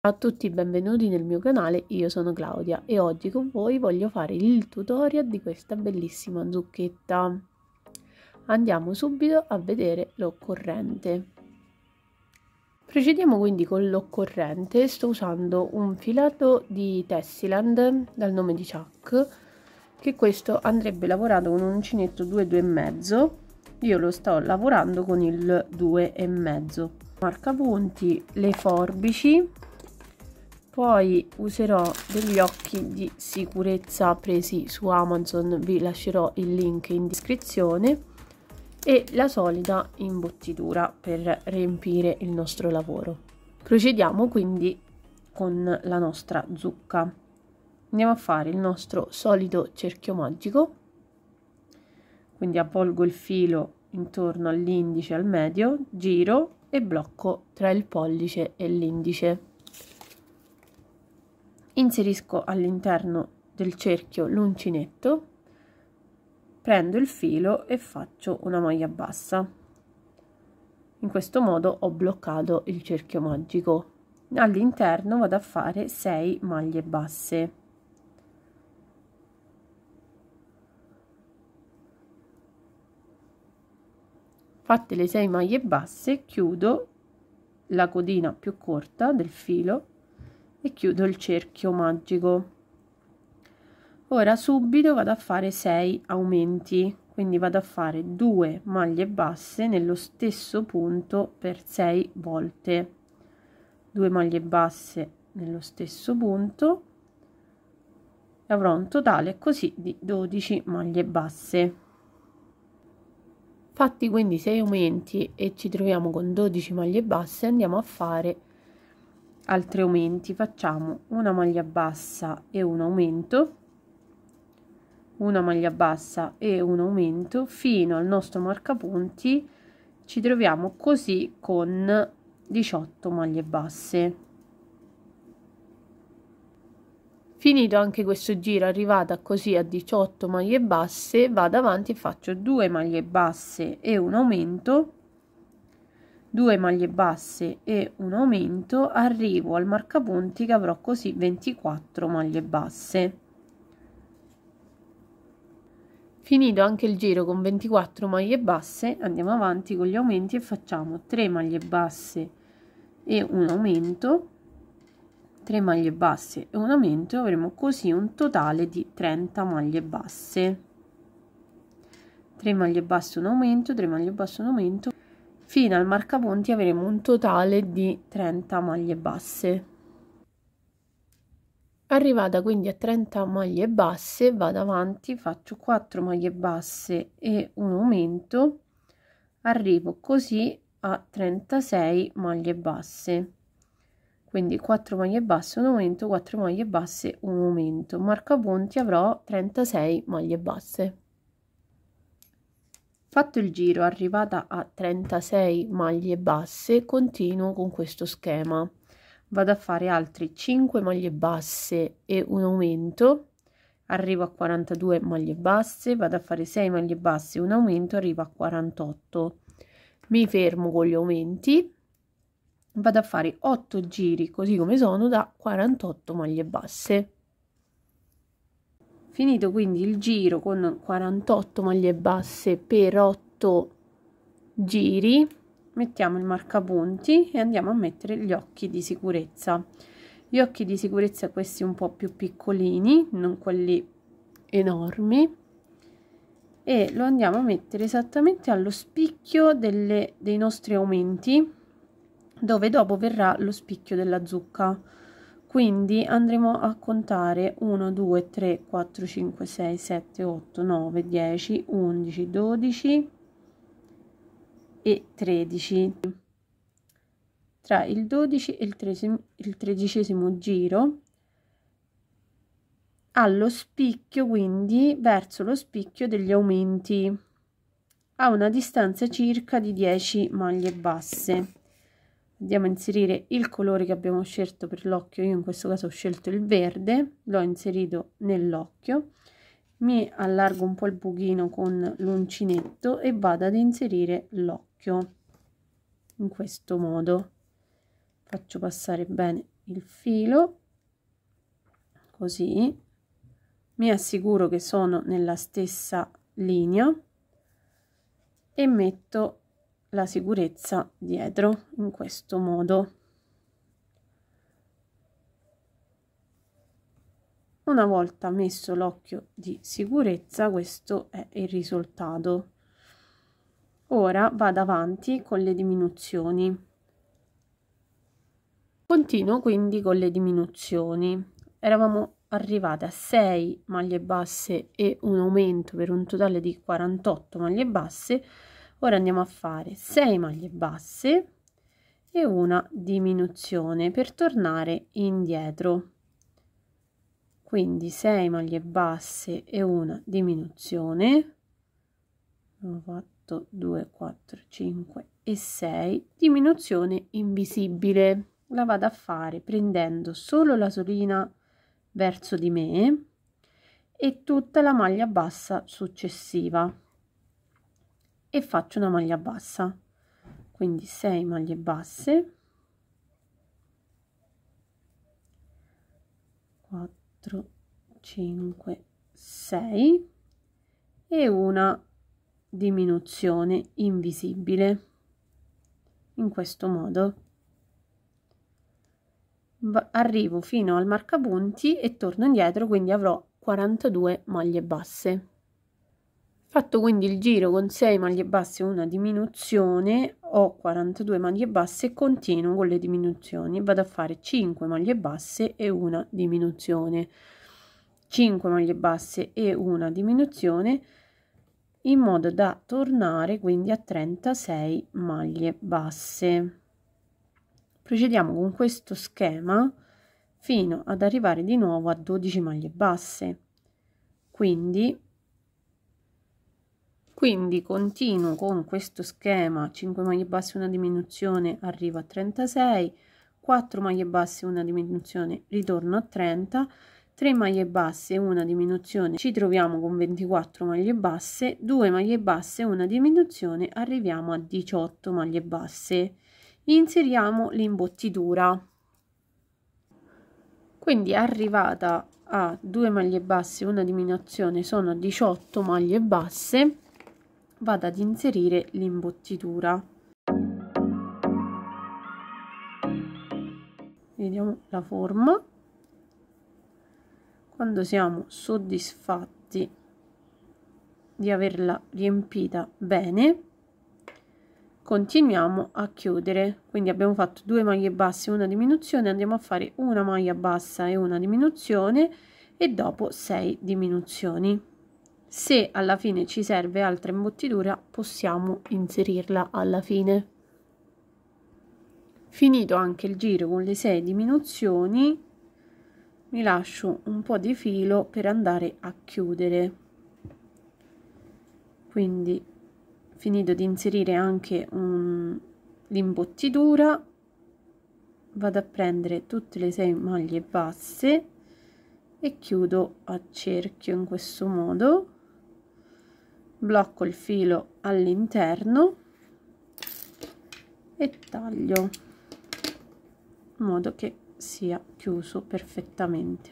Ciao a tutti, benvenuti nel mio canale, io sono Claudia e oggi con voi voglio fare il tutorial di questa bellissima zucchetta. Andiamo subito a vedere l'occorrente. Procediamo quindi con l'occorrente, sto usando un filato di Tessiland dal nome di Chuck, che questo andrebbe lavorato con un uncinetto 2,2,5, io lo sto lavorando con il 2,5. Marcapunti, le forbici poi userò degli occhi di sicurezza presi su Amazon, vi lascerò il link in descrizione e la solita imbottitura per riempire il nostro lavoro. Procediamo quindi con la nostra zucca. Andiamo a fare il nostro solito cerchio magico, quindi avvolgo il filo intorno all'indice al medio, giro e blocco tra il pollice e l'indice inserisco all'interno del cerchio l'uncinetto prendo il filo e faccio una maglia bassa in questo modo ho bloccato il cerchio magico all'interno vado a fare 6 maglie basse fatte le 6 maglie basse chiudo la codina più corta del filo e chiudo il cerchio magico ora subito vado a fare 6 aumenti quindi vado a fare 2 maglie basse nello stesso punto per 6 volte 2 maglie basse nello stesso punto e avrò un totale così di 12 maglie basse fatti quindi 6 aumenti e ci troviamo con 12 maglie basse andiamo a fare altri aumenti facciamo una maglia bassa e un aumento una maglia bassa e un aumento fino al nostro marcapunti ci troviamo così con 18 maglie basse finito anche questo giro arrivata così a 18 maglie basse vado avanti e faccio 2 maglie basse e un aumento 2 maglie basse e un aumento arrivo al marcapunti che avrò così 24 maglie basse finito anche il giro con 24 maglie basse andiamo avanti con gli aumenti e facciamo 3 maglie basse e un aumento 3 maglie basse e un aumento avremo così un totale di 30 maglie basse 3 maglie basse un aumento 3 maglie basse un aumento fino al marcaponti avremo un totale di 30 maglie basse arrivata quindi a 30 maglie basse vado avanti faccio 4 maglie basse e un aumento arrivo così a 36 maglie basse quindi 4 maglie basse un aumento 4 maglie basse un aumento marca punti avrò 36 maglie basse Fatto il giro, arrivata a 36 maglie basse, continuo con questo schema. Vado a fare altre 5 maglie basse e un aumento, arrivo a 42 maglie basse, vado a fare 6 maglie basse e un aumento, arrivo a 48. Mi fermo con gli aumenti, vado a fare 8 giri così come sono da 48 maglie basse. Finito quindi il giro con 48 maglie basse per 8 giri, mettiamo il marcapunti e andiamo a mettere gli occhi di sicurezza. Gli occhi di sicurezza questi un po' più piccolini, non quelli enormi, e lo andiamo a mettere esattamente allo spicchio delle, dei nostri aumenti, dove dopo verrà lo spicchio della zucca quindi andremo a contare 1 2 3 4 5 6 7 8 9 10 11 12 e 13 tra il 12 e il, tresimo, tredicesimo giro allo spicchio quindi verso lo spicchio degli aumenti a una distanza circa di 10 maglie basse andiamo a inserire il colore che abbiamo scelto per l'occhio io in questo caso ho scelto il verde l'ho inserito nell'occhio mi allargo un po' il buchino con l'uncinetto e vado ad inserire l'occhio in questo modo faccio passare bene il filo così mi assicuro che sono nella stessa linea e metto la sicurezza dietro in questo modo una volta messo l'occhio di sicurezza questo è il risultato ora vado avanti con le diminuzioni continuo quindi con le diminuzioni eravamo arrivate a 6 maglie basse e un aumento per un totale di 48 maglie basse ora andiamo a fare 6 maglie basse e una diminuzione per tornare indietro quindi 6 maglie basse e una diminuzione 4 2 4 5 e 6 diminuzione invisibile la vado a fare prendendo solo la solina verso di me e tutta la maglia bassa successiva e faccio una maglia bassa quindi 6 maglie basse 4 5 6 e una diminuzione invisibile in questo modo arrivo fino al marcapunti e torno indietro quindi avrò 42 maglie basse Fatto quindi il giro con 6 maglie basse una diminuzione, ho 42 maglie basse e continuo con le diminuzioni. Vado a fare 5 maglie basse e una diminuzione. 5 maglie basse e una diminuzione in modo da tornare quindi a 36 maglie basse. Procediamo con questo schema fino ad arrivare di nuovo a 12 maglie basse. Quindi quindi continuo con questo schema 5 maglie basse una diminuzione arrivo a 36 4 maglie basse una diminuzione ritorno a 30 3 maglie basse una diminuzione ci troviamo con 24 maglie basse 2 maglie basse una diminuzione arriviamo a 18 maglie basse inseriamo l'imbottitura quindi arrivata a 2 maglie basse una diminuzione sono 18 maglie basse vado ad inserire l'imbottitura. Vediamo la forma. Quando siamo soddisfatti di averla riempita bene, continuiamo a chiudere quindi abbiamo fatto due maglie basse una diminuzione andiamo a fare una maglia bassa e una diminuzione e dopo 6 diminuzioni se alla fine ci serve altra imbottitura possiamo inserirla alla fine finito anche il giro con le 6 diminuzioni mi lascio un po di filo per andare a chiudere quindi finito di inserire anche un, l'imbottitura vado a prendere tutte le 6 maglie basse e chiudo a cerchio in questo modo blocco il filo all'interno e taglio in modo che sia chiuso perfettamente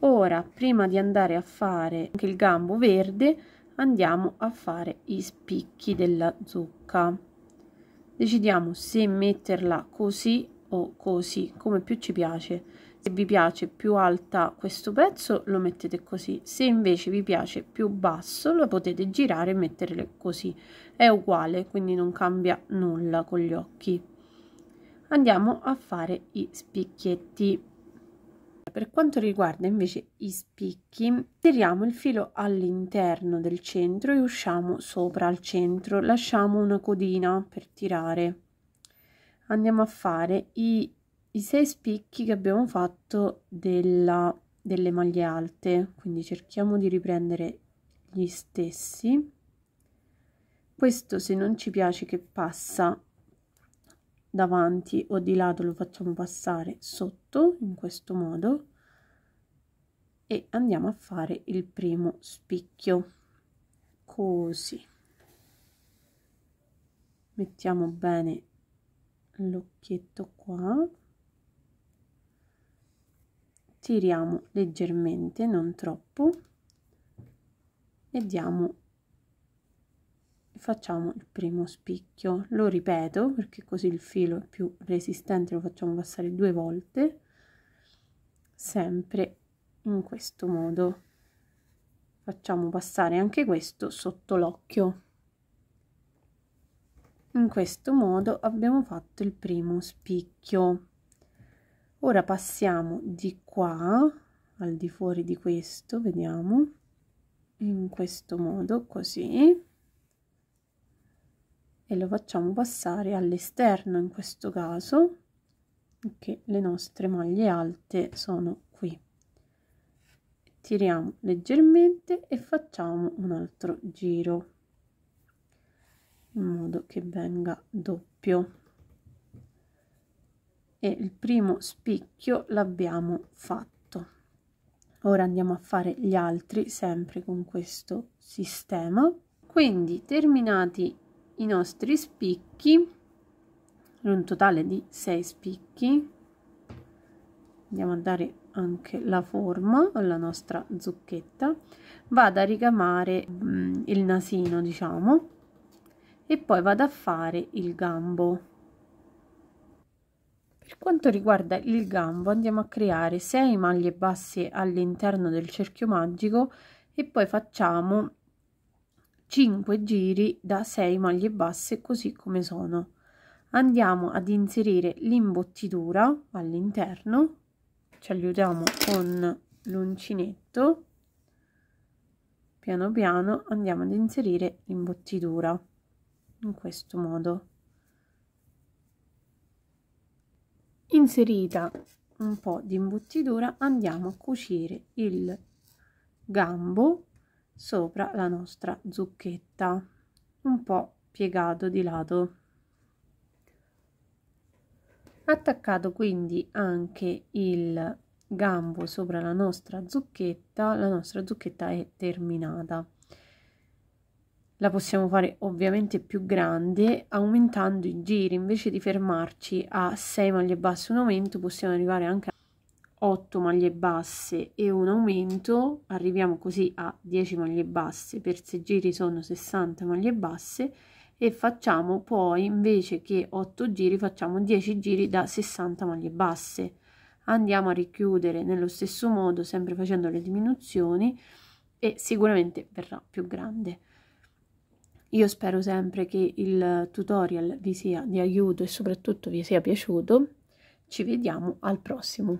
ora prima di andare a fare anche il gambo verde andiamo a fare i spicchi della zucca decidiamo se metterla così o così come più ci piace se vi piace più alta questo pezzo lo mettete così se invece vi piace più basso lo potete girare e metterle così è uguale quindi non cambia nulla con gli occhi andiamo a fare i spicchietti per quanto riguarda invece i spicchi tiriamo il filo all'interno del centro e usciamo sopra al centro lasciamo una codina per tirare andiamo a fare i i 6 spicchi che abbiamo fatto della, delle maglie alte quindi cerchiamo di riprendere gli stessi questo se non ci piace che passa davanti o di lato lo facciamo passare sotto in questo modo e andiamo a fare il primo spicchio così mettiamo bene l'occhietto qua tiriamo leggermente non troppo e diamo facciamo il primo spicchio lo ripeto perché così il filo è più resistente lo facciamo passare due volte sempre in questo modo facciamo passare anche questo sotto l'occhio in questo modo abbiamo fatto il primo spicchio ora passiamo di qua al di fuori di questo vediamo in questo modo così e lo facciamo passare all'esterno in questo caso che le nostre maglie alte sono qui tiriamo leggermente e facciamo un altro giro in modo che venga doppio e il primo spicchio l'abbiamo fatto ora andiamo a fare gli altri sempre con questo sistema quindi terminati i nostri spicchi un totale di 6 spicchi andiamo a dare anche la forma alla nostra zucchetta vado a ricamare mm, il nasino diciamo e poi vado a fare il gambo per quanto riguarda il gambo andiamo a creare 6 maglie basse all'interno del cerchio magico e poi facciamo 5 giri da 6 maglie basse così come sono. Andiamo ad inserire l'imbottitura all'interno, ci aiutiamo con l'uncinetto, piano piano andiamo ad inserire l'imbottitura in questo modo. inserita un po di imbottitura andiamo a cucire il gambo sopra la nostra zucchetta un po piegato di lato attaccato quindi anche il gambo sopra la nostra zucchetta la nostra zucchetta è terminata la possiamo fare ovviamente più grande aumentando i giri invece di fermarci a 6 maglie basse un aumento possiamo arrivare anche a 8 maglie basse e un aumento arriviamo così a 10 maglie basse per 6 giri sono 60 maglie basse e facciamo poi invece che 8 giri facciamo 10 giri da 60 maglie basse andiamo a richiudere nello stesso modo sempre facendo le diminuzioni e sicuramente verrà più grande io spero sempre che il tutorial vi sia di aiuto e soprattutto vi sia piaciuto. Ci vediamo al prossimo.